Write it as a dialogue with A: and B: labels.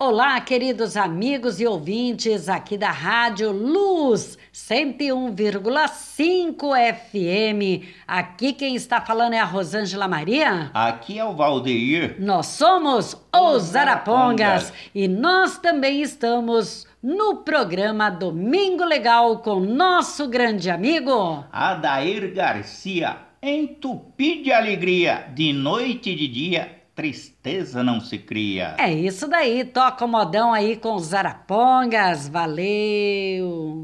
A: Olá, queridos amigos e ouvintes aqui da Rádio Luz 101,5 FM. Aqui quem está falando é a Rosângela Maria.
B: Aqui é o Valdeir.
A: Nós somos os Arapongas e nós também estamos no programa Domingo Legal com nosso grande amigo
C: Adair Garcia. tupi de alegria, de noite e de dia, tristeza não se cria.
A: É isso daí, toca o modão aí com os arapongas,
D: valeu!